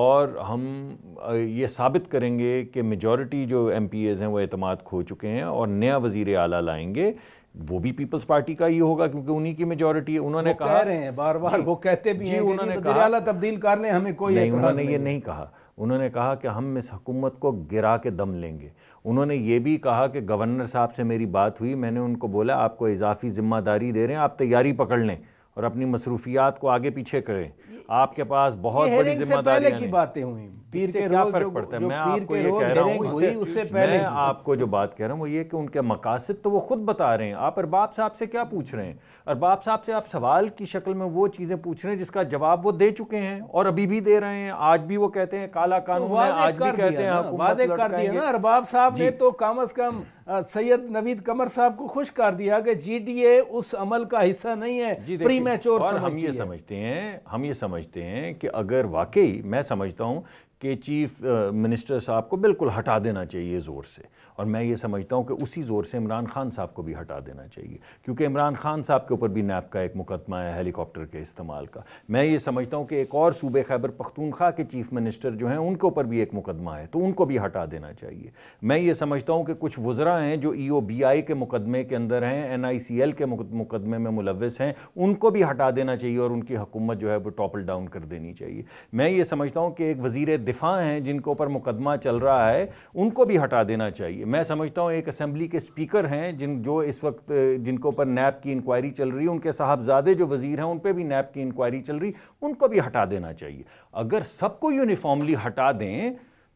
[SPEAKER 4] اور ہم یہ ثابت کریں گے کہ میجورٹی جو ایم پی ایز ہیں وہ اعتماد کھو چکے ہیں اور نیا وزیر اعلیٰ لائیں گے وہ بھی پیپلز پارٹی کا ہی ہوگا کیونکہ انہی کی میجورٹی ہے انہوں نے کہا رہے ہیں
[SPEAKER 3] بار بار جی، وہ کہتے بھی جی، ہیں انہوں نے کہا
[SPEAKER 4] تبدیل ہمیں کوئی نہیں انہوں نے یہ نہیں کہا انہوں نے کہا کہ ہم اس حکومت کو گرا کے دم لیں گے انہوں نے یہ بھی کہا کہ گورنر صاحب سے میری بات ہوئی میں نے ان کو بولا آپ کو اضافی ذمہ داری دے رہے ہیں آپ تیاری پکڑ لیں اور اپنی مصروفیات کو آگے پیچھے کریں آپ کے پاس بہت بڑی ذمہ داری کی
[SPEAKER 3] باتیں پیر کے روز فرق پڑتا ہے میں آپ کو یہ کہہ رہا ہوں اس سے پہلے میں
[SPEAKER 4] آپ کو جو بات کہہ رہا ہوں وہ یہ کہ ان کے مقاصد تو وہ خود بتا رہے ہیں آپ ارباب صاحب سے کیا پوچھ رہے ہیں ارباب صاحب سے آپ سوال کی شکل میں وہ چیزیں پوچھ رہے ہیں جس کا جواب وہ دے چکے ہیں اور ابھی بھی دے رہے ہیں آج بھی وہ کہتے ہیں کالا قانون آج بھی کہتے ہیں وعدے کر دیا نا ارباب
[SPEAKER 3] صاحب جی۔ نے تو کم از کم سید نوید کمر صاحب کو خوش کر دیا کہ جی ڈی اے اس عمل کا حصہ نہیں ہے پری جی میچور سمجھتی ہے ہم یہ سمجھتے
[SPEAKER 4] ہیں ہم یہ سمجھتے ہیں کہ اگر واقعی میں سمجھتا ہوں کہ چیف منسٹر صاحب کو بالکل ہٹا دینا چاہیے زور سے اور میں یہ سمجھتا ہوں کہ اسی زور سے عمران خان صاحب کو بھی ہٹا دینا چاہیے کیونکہ عمران خان صاحب کے اوپر بھی نیپ کا ایک مقدمہ ہے ہیلی کاپٹر کے استعمال کا میں یہ سمجھتا ہوں کہ ایک اور صوبے خیبر پختونخوا کے چیف منسٹر جو ہیں ان کے اوپر بھی ایک مقدمہ ہے تو ان کو بھی ہٹا دینا چاہیے میں یہ سمجھتا ہوں کہ کچھ وزراء ہیں جو ای او بی آئی کے مقدمے کے اندر ہیں این آئی سی ایل کے مقدمے میں ملوث ہیں ان کو بھی ہٹا دینا چاہیے اور ان کی حکومت جو ہے وہ ٹاپل ڈاؤن کر دینی چاہیے میں یہ سمجھتا ہوں کہ ایک وزیر دفاع ہیں جن کے اوپر مقدمہ چل رہا ہے ان کو بھی ہٹا دینا چاہیے میں سمجھتا ہوں ایک اسمبلی کے سپیکر ہیں جن جو اس وقت جن کو پر نیب کی انکوائری چل رہی ہے ان کے صاحبزادے جو وزیر ہیں ان پہ بھی نیب کی انکوائری چل رہی ان کو بھی ہٹا دینا چاہیے اگر سب کو یونیفارملی ہٹا دیں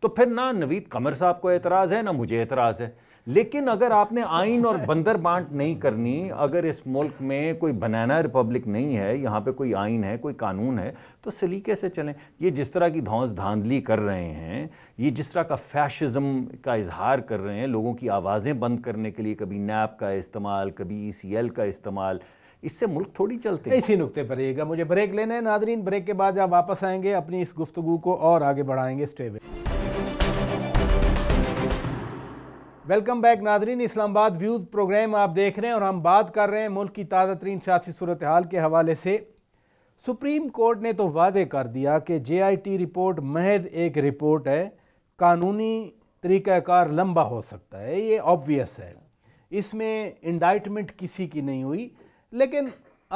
[SPEAKER 4] تو پھر نہ نوید کمر صاحب کو اعتراض ہے نہ مجھے اعتراض ہے لیکن اگر آپ نے آئین اور بندر بانٹ نہیں کرنی اگر اس ملک میں کوئی بنانا ریپبلک نہیں ہے یہاں پہ کوئی آئین ہے کوئی قانون ہے تو سلیقے سے چلیں یہ جس طرح کی دھونس دھاندلی کر رہے ہیں یہ جس طرح کا فیشزم کا اظہار کر رہے ہیں لوگوں کی آوازیں بند کرنے کے لیے کبھی نیپ کا استعمال کبھی ای سی ایل کا استعمال اس سے ملک تھوڑی چلتے اسی نقطے پر رہیے گا مجھے بریک لینا ہے ناظرین بریک کے بعد آپ واپس آئیں گے اپنی
[SPEAKER 3] اس گفتگو کو اور آگے بڑھائیں گے اسٹے وے ویلکم بیک ناظرین اسلام آباد ویوز پروگرام آپ دیکھ رہے ہیں اور ہم بات کر رہے ہیں ملک کی تازہ ترین سیاسی صورتحال کے حوالے سے سپریم کورٹ نے تو وعدے کر دیا کہ جے آئی ٹی رپورٹ محض ایک رپورٹ ہے قانونی طریقہ کار لمبا ہو سکتا ہے یہ آبویس ہے اس میں انڈائٹمنٹ کسی کی نہیں ہوئی لیکن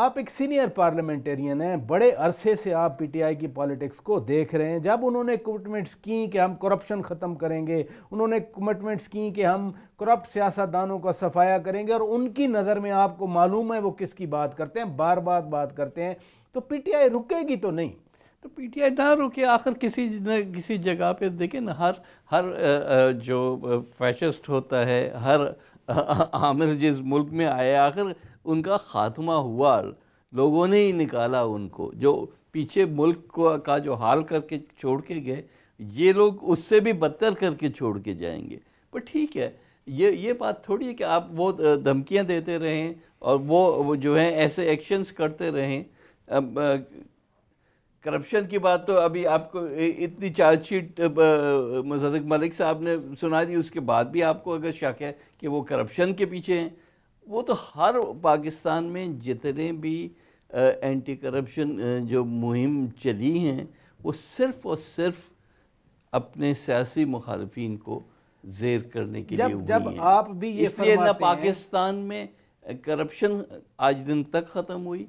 [SPEAKER 3] آپ ایک سینئر پارلیمنٹیرین ہیں بڑے عرصے سے آپ پی ٹی آئی کی پالیٹکس کو دیکھ رہے ہیں جب انہوں نے کمٹمنٹس کی کہ ہم کرپشن ختم کریں گے انہوں نے کمٹمنٹس کی کہ ہم کرپٹ سیاست دانوں کا صفایا کریں گے اور ان کی نظر میں آپ کو معلوم ہے وہ کس کی بات کرتے ہیں بار بار بات کرتے ہیں تو پی ٹی آئی رکے گی تو نہیں
[SPEAKER 1] تو پی ٹی آئی نہ رکے آخر کسی کسی جگہ پہ دیکھیں نا ہر ہر جو فیشسٹ ہوتا ہے ہر عامر جس ملک میں آئے آخر ان کا خاتمہ ہوا لوگوں نے ہی نکالا ان کو جو پیچھے ملک کو کا جو حال کر کے چھوڑ کے گئے یہ لوگ اس سے بھی بدتر کر کے چھوڑ کے جائیں گے پر ٹھیک ہے یہ یہ بات تھوڑی ہے کہ آپ وہ دھمکیاں دیتے رہیں اور وہ جو ہیں ایسے ایکشنز کرتے رہیں کرپشن کی بات تو ابھی آپ کو اتنی چارج شیٹ مصدق ملک صاحب نے سنا دی اس کے بعد بھی آپ کو اگر شک ہے کہ وہ کرپشن کے پیچھے ہیں وہ تو ہر پاکستان میں جتنے بھی اینٹی کرپشن جو مہم چلی ہیں وہ صرف اور صرف اپنے سیاسی مخالفین کو زیر کرنے کے ہیں جب آپ بھی یہ اس لیے نہ پاکستان میں کرپشن آج دن تک ختم ہوئی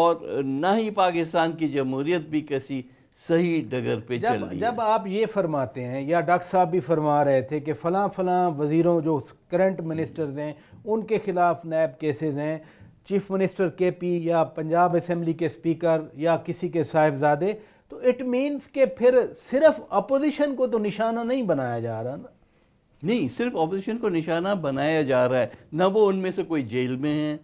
[SPEAKER 1] اور نہ ہی پاکستان کی جمہوریت بھی کسی صحیح ڈگر پہ جب جب
[SPEAKER 3] آپ یہ فرماتے ہیں یا ڈاکٹر صاحب بھی فرما رہے تھے کہ فلاں فلاں وزیروں جو کرنٹ منسٹرز ہیں ان کے خلاف نیب کیسز ہیں چیف منسٹر کے پی یا پنجاب اسمبلی کے سپیکر یا کسی کے صاحبزادے تو اٹ مینز کہ پھر صرف اپوزیشن کو تو نشانہ نہیں بنایا جا رہا نا
[SPEAKER 1] نہیں صرف اپوزیشن کو نشانہ بنایا جا رہا ہے نہ وہ ان میں سے کوئی جیل میں ہیں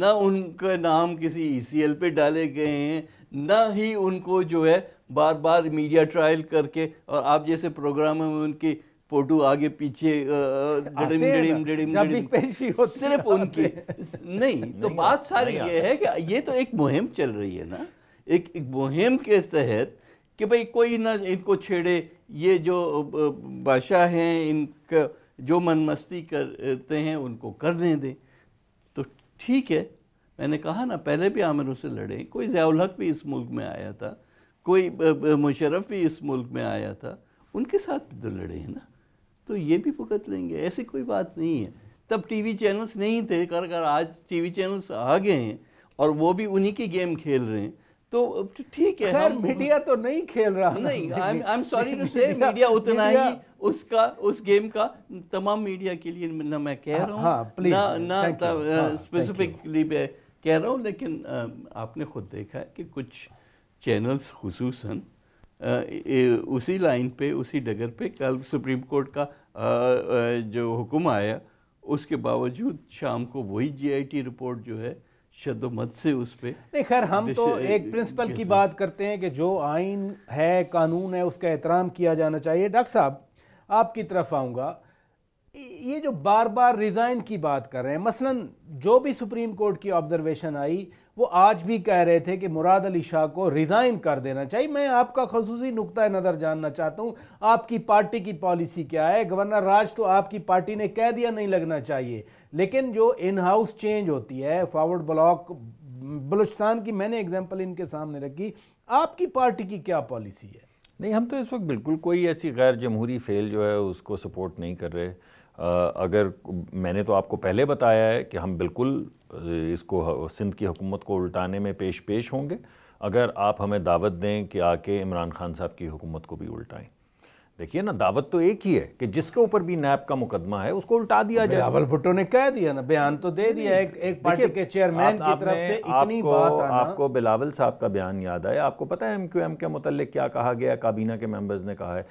[SPEAKER 1] نہ ان کا نام کسی ای سی ایل پہ ڈالے گئے ہیں نہ ہی ان کو جو ہے بار بار میڈیا ٹرائل کر کے اور آپ جیسے پروگرام میں ان کی فوٹو آگے پیچھے صرف ان کی نہیں تو بات ساری یہ ہے کہ یہ تو ایک مہم چل رہی ہے نا ایک مہم کے تحت کہ بھئی کوئی نہ ان کو چھیڑے یہ جو بادشاہ ہیں ان کا جو من مستی کرتے ہیں ان کو کرنے دیں تو ٹھیک ہے میں نے کہا نا پہلے بھی عامروں سے لڑے کوئی ضیاء الحق بھی اس ملک میں آیا تھا کوئی مشرف بھی اس ملک میں آیا تھا ان کے ساتھ بھی تو لڑے ہیں نا تو یہ بھی پھکت لیں گے ایسی کوئی بات نہیں ہے تب ٹی وی چینلز نہیں تھے کر کر آج ٹی وی چینلز آ گئے ہیں اور وہ بھی انہی کی گیم کھیل رہے ہیں تو ٹھیک ہے خیر میڈیا تو نہیں کھیل رہا نہیں سوری میڈیا اتنا ہی اس کا اس گیم کا تمام میڈیا کے لیے نہ میں کہہ رہا ہوں ہاں، ہاں، نہ اسپیسیفکلی ہاں، میں کہہ رہا ہوں لیکن آپ نے خود دیکھا ہے کہ کچھ چینلز خصوصاً اسی لائن پہ اسی ڈگر پہ کل سپریم کورٹ کا جو حکم آیا اس کے باوجود شام کو وہی جی آئی ٹی رپورٹ جو ہے شد و مد سے اس پہ نہیں خیر ہم تو ایک پرنسپل کی
[SPEAKER 3] بات کرتے ہیں کہ جو آئین ہے قانون ہے اس کا احترام کیا جانا چاہیے ڈاکٹر صاحب آپ کی طرف آؤں گا یہ جو بار بار ریزائن کی بات کر رہے ہیں مثلا جو بھی سپریم کورٹ کی آبزرویشن آئی وہ آج بھی کہہ رہے تھے کہ مراد علی شاہ کو ریزائن کر دینا چاہیے میں آپ کا خصوصی نکتہ نظر جاننا چاہتا ہوں آپ کی پارٹی کی پالیسی کیا ہے گورنر راج تو آپ کی پارٹی نے کہہ دیا نہیں لگنا چاہیے لیکن جو ان ہاؤس چینج ہوتی ہے فارورڈ بلاک بلوچستان کی میں نے اگزامپل ان کے سامنے رکھی آپ کی پارٹی کی کیا پالیسی ہے
[SPEAKER 4] نہیں ہم تو اس وقت بالکل کوئی ایسی غیر جمہوری فیل جو ہے اس کو سپورٹ نہیں کر رہے اگر میں نے تو آپ کو پہلے بتایا ہے کہ ہم بالکل اس کو سندھ کی حکومت کو الٹانے میں پیش پیش ہوں گے اگر آپ ہمیں دعوت دیں کہ آ کے عمران خان صاحب کی حکومت کو بھی الٹائیں دیکھیے نا دعوت تو ایک ہی ہے کہ جس کے اوپر بھی نیب کا مقدمہ ہے اس کو الٹا دیا جائے بلاول بھٹو نے کہہ دیا نا بیان تو دے دیا ایک پارٹی کے چیئرمین کی طرف سے اتنی بات آپ کو بلاول صاحب کا بیان یاد آئے آپ کو پتا ہے ایم کیو ایم کے متعلق کیا کہا گیا کابینہ کے ممبرز نے کہا ہے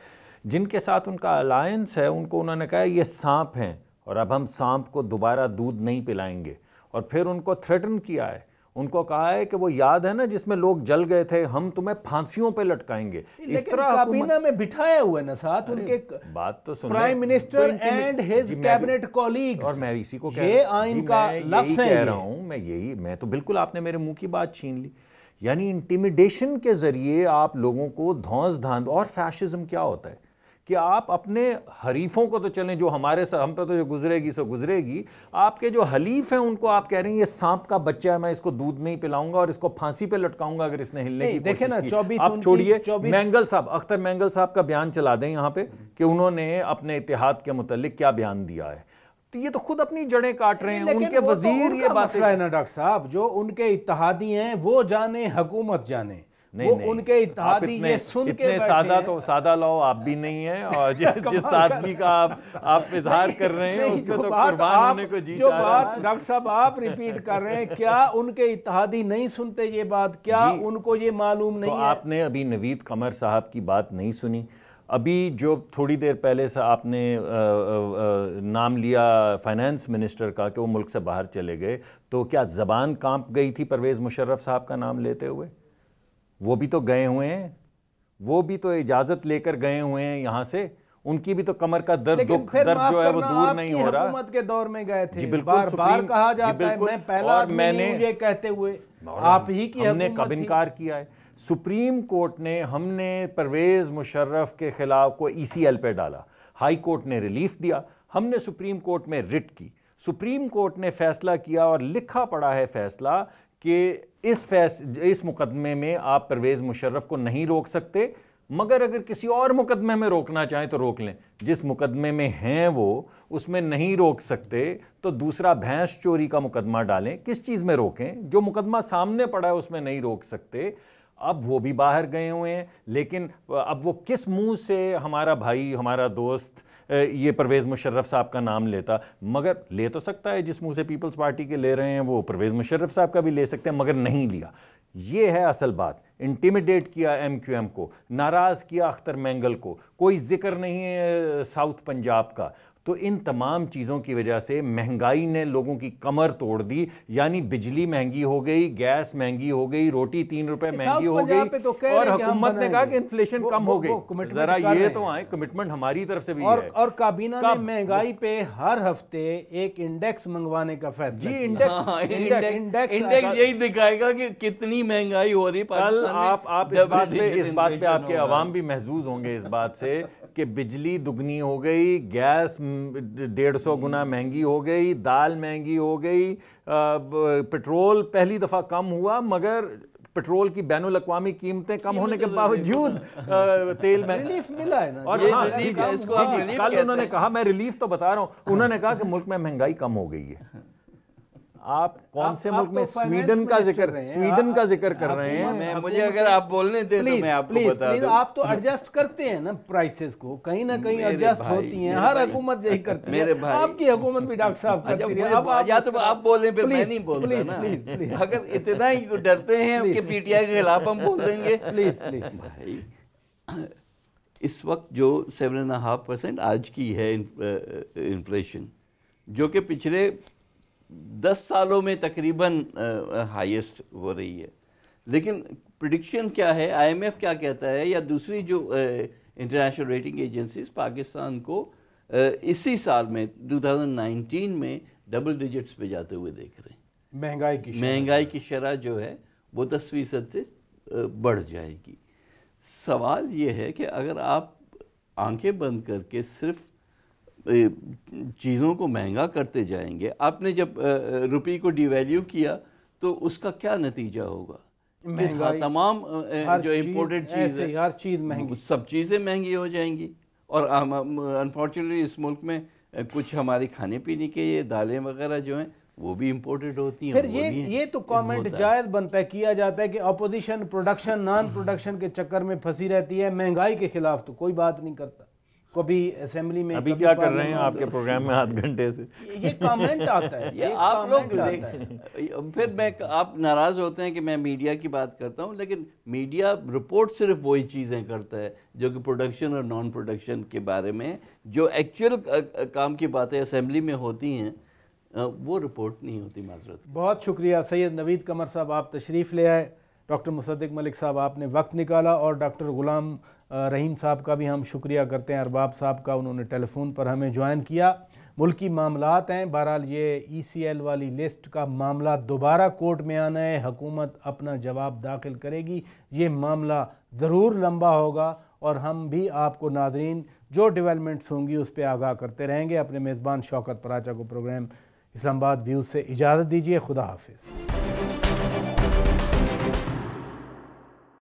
[SPEAKER 4] جن کے ساتھ ان کا الائنس ہے ان کو انہوں نے کہا یہ سانپ ہیں اور اب ہم سانپ کو دوبارہ دودھ نہیں پلائیں گے اور پھر ان کو تھریٹن کیا ہے ان کو کہا ہے کہ وہ یاد ہے نا جس میں لوگ جل گئے تھے ہم تمہیں پھانسیوں پہ لٹکائیں گے کابینہ میں میں میں بٹھایا ہوا ہے نا ساتھ ان کے منسٹر اینڈ کیبنٹ اور اسی کو کہہ رہا ہوں یہی میں تو بالکل آپ نے میرے منہ کی بات چھین لی یعنی انٹیمیڈیشن کے ذریعے آپ لوگوں کو دھونس دھاند اور فیشزم کیا ہوتا ہے کہ آپ اپنے حریفوں کو تو چلیں جو ہمارے ہم پہ تو جو گزرے گی سو گزرے گی آپ کے جو حلیف ہیں ان کو آپ کہہ رہے ہیں یہ سانپ کا بچہ ہے میں اس کو دودھ نہیں پلاؤں گا اور اس کو پھانسی پہ لٹکاؤں گا اگر اس نے ہلنے کی کوشش نا چوبیس آپ چھوڑیے مینگل صاحب اختر مینگل صاحب کا بیان چلا دیں یہاں پہ کہ انہوں نے اپنے اتحاد کے متعلق کیا بیان دیا ہے یہ تو خود اپنی جڑیں کاٹ رہے ہیں ان کے وزیر یہ بات
[SPEAKER 3] ہے جو ان کے اتحادی ہیں وہ جانے حکومت جانے نہیں ان کے اتحادی یہ سن کے سادہ تو
[SPEAKER 4] سادہ لاؤ آپ بھی نہیں ہیں اور <laughs> جس سادگی کا آپ آپ اظہار کر رہے ہیں اس کو کو تو قربان ہونے جی جو بات ڈاکٹر
[SPEAKER 3] صاحب آپ ریپیٹ کر رہے ہیں کیا ان کے اتحادی نہیں سنتے یہ بات کیا جی۔ ان کو یہ معلوم نہیں ہے آپ
[SPEAKER 4] نے ابھی نوید قمر صاحب کی بات نہیں سنی ابھی جو تھوڑی دیر پہلے سے آپ نے نام لیا فائنانس منسٹر کا کہ وہ ملک سے باہر چلے گئے تو کیا زبان کانپ گئی تھی پرویز مشرف صاحب کا نام لیتے ہوئے وہ بھی تو گئے ہوئے ہیں وہ بھی تو اجازت لے کر گئے ہوئے ہیں یہاں سے ان کی بھی تو کمر کا درد درد دکھ جو ہے وہ دور نہیں ہو رہا حکومت
[SPEAKER 3] کے دور میں گئے تھے جی بار بار کہا جی جاتا ہے میں پہلا یہ
[SPEAKER 4] کہتے ہوئے آپ ہی کی ہم نے کب انکار کیا ہے سپریم کورٹ نے ہم نے پرویز مشرف کے خلاف کو ای سی ایل پہ ڈالا ہائی کورٹ نے ریلیف دیا ہم نے سپریم کورٹ میں رٹ کی سپریم کورٹ نے فیصلہ کیا اور لکھا پڑا ہے فیصلہ کہ اس فیص اس مقدمے میں آپ پرویز مشرف کو نہیں روک سکتے مگر اگر کسی اور مقدمے میں روکنا چاہیں تو روک لیں جس مقدمے میں ہیں وہ اس میں نہیں روک سکتے تو دوسرا بھینس چوری کا مقدمہ ڈالیں کس چیز میں روکیں جو مقدمہ سامنے پڑا ہے اس میں نہیں روک سکتے اب وہ بھی باہر گئے ہوئے ہیں لیکن اب وہ کس منہ سے ہمارا بھائی ہمارا دوست یہ پرویز مشرف صاحب کا نام لیتا مگر لے تو سکتا ہے جس منہ سے پیپلز پارٹی کے لے رہے ہیں وہ پرویز مشرف صاحب کا بھی لے سکتے ہیں مگر نہیں لیا یہ ہے اصل بات انٹیمیڈیٹ کیا ایم کیو ایم کو ناراض کیا اختر مینگل کو کوئی ذکر نہیں ہے ساؤتھ پنجاب کا تو ان تمام چیزوں کی وجہ سے مہنگائی نے لوگوں کی کمر توڑ دی یعنی بجلی مہنگی ہو گئی گیس مہنگی ہو گئی روٹی تین روپے مہنگی ہو گئی اور حکومت نے کہا کہ انفلیشن کم ہو گئی ذرا یہ تو ہماری طرف سے بھی ہے اور
[SPEAKER 3] کابینہ نے مہنگائی پہ ہر ہفتے ایک انڈیکس منگوانے کا فیصلہ جی انڈیکس ہاں، انڈیکس
[SPEAKER 1] یہی دکھائے گا کہ کتنی مہنگائی ہو رہی پاکستان میں اس بات پہ
[SPEAKER 4] آپ کے عوام بھی محظوظ ہوں گے اس بات سے کہ بجلی دگنی ہو گئی گیس ڈیڑھ سو جی۔ گنا مہنگی ہو گئی دال مہنگی ہو گئی پٹرول پہلی دفعہ کم ہوا مگر پٹرول کی بین الاقوامی قیمتیں کم ہونے کے باوجود تیل میں ریلیف ملا ہے اور ہاں، جی، جی، کل انہوں نے کہا میں ریلیف تو بتا رہا ہوں انہوں نے کہا کہ ملک میں مہنگائی کم ہو گئی ہے آپ کون سے ملک میں سویڈن کا ذکر سویڈن کا ذکر کر رہے ہیں مجھے اگر
[SPEAKER 1] آپ بولنے دیں تو میں آپ کو بتا
[SPEAKER 4] دوں آپ تو
[SPEAKER 3] ایڈجسٹ کرتے ہیں نا پرائسز کو کہیں نہ کہیں ایڈجسٹ ہوتی ہیں ہر حکومت یہی کرتی ہے آپ
[SPEAKER 1] کی حکومت بھی ڈاکٹر صاحب اچھا، کرتی ہے یا تو آپ بولیں پھر میں نہیں بولتا نا اگر اتنا ہی ڈرتے ہیں کہ پی ٹی آئی کے خلاف ہم بول دیں گے پلیز پلیز اس وقت جو سیون اینڈ ہاف پرسینٹ آج کی ہے انفلیشن جو کہ پچھلے دس سالوں میں تقریباً ہائیسٹ ہو رہی ہے لیکن پرڈکشن کیا ہے آئی ایم ایف کیا کہتا ہے یا دوسری جو انٹرنیشنل ریٹنگ ایجنسیز پاکستان کو اسی سال میں 2019 نائنٹین میں ڈبل ڈیجٹس پہ جاتے ہوئے دیکھ رہے ہیں مہنگائی کی مہنگائی کی شرح جو ہے وہ دس فیصد سے بڑھ جائے گی سوال یہ ہے کہ اگر آپ آنکھیں بند کر کے صرف چیزوں کو مہنگا کرتے جائیں گے آپ نے جب روپی کو ڈی ویلیو کیا تو اس کا کیا نتیجہ ہوگا
[SPEAKER 2] تمام جو امپورٹڈ چیز ہے ہر
[SPEAKER 1] چیز مہنگی سب چیزیں مہنگی ہو جائیں گی اور انفارچونیٹلی اس ملک میں کچھ ہماری کھانے پینے کے یہ دالیں وغیرہ جو ہیں وہ بھی امپورٹڈ ہوتی ہیں پھر یہ تو
[SPEAKER 3] کامنٹ جائز بنتا ہے کیا جاتا ہے کہ اپوزیشن پروڈکشن نان پروڈکشن کے چکر میں پھنسی رہتی ہے مہنگائی کے خلاف تو کوئی بات نہیں کرتا کبھی اسمبلی میں ابھی کیا کر رہے ہیں آپ آپ کے
[SPEAKER 4] پروگرام میں گھنٹے سے
[SPEAKER 1] یہ کامنٹ آتا ہے لوگ پھر میں آپ ناراض ہوتے ہیں کہ میں میڈیا کی بات کرتا ہوں لیکن میڈیا رپورٹ صرف وہی چیزیں کرتا ہے جو کہ پروڈکشن اور نان پروڈکشن کے بارے میں جو ایکچول کام کی باتیں اسمبلی میں ہوتی ہیں وہ رپورٹ نہیں ہوتی معذرت
[SPEAKER 3] بہت شکریہ سید نوید قمر صاحب آپ تشریف لے آئے ڈاکٹر مصدق ملک صاحب آپ نے وقت نکالا اور ڈاکٹر غلام رحیم صاحب کا بھی ہم شکریہ کرتے ہیں ارباب صاحب کا انہوں نے ٹیلی فون پر ہمیں جوائن کیا ملکی معاملات ہیں بہرحال یہ ای سی ایل والی لسٹ کا معاملہ دوبارہ کورٹ میں آنا ہے حکومت اپنا جواب داخل کرے گی یہ معاملہ ضرور لمبا ہوگا اور ہم بھی آپ کو ناظرین جو ڈیولپمنٹس ہوں گی اس پہ آگاہ کرتے رہیں گے اپنے میزبان شوکت پراچا کو پروگرام اسلام آباد ویوز سے اجازت دیجیے خدا حافظ